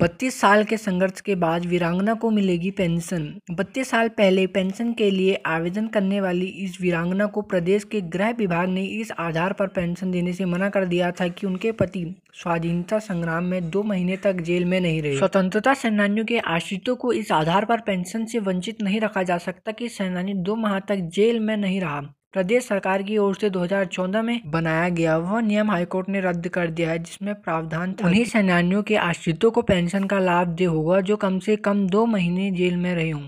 बत्तीस साल के संघर्ष के बाद वीरांगना को मिलेगी पेंशन बत्तीस साल पहले पेंशन के लिए आवेदन करने वाली इस वीरांगना को प्रदेश के गृह विभाग ने इस आधार पर पेंशन देने से मना कर दिया था कि उनके पति स्वाधीनता संग्राम में दो महीने तक जेल में नहीं रहे स्वतंत्रता सेनानियों के आश्रितों को इस आधार पर पेंशन से वंचित नहीं रखा जा सकता कि सेनानी दो माह तक जेल में नहीं रहा प्रदेश सरकार की ओर से 2014 में बनाया गया वह नियम हाईकोर्ट ने रद्द कर दिया है जिसमें प्रावधान उन्हीं सेनानियों के आश्रितों को पेंशन का लाभ दे होगा जो कम से कम दो महीने जेल में रहे हों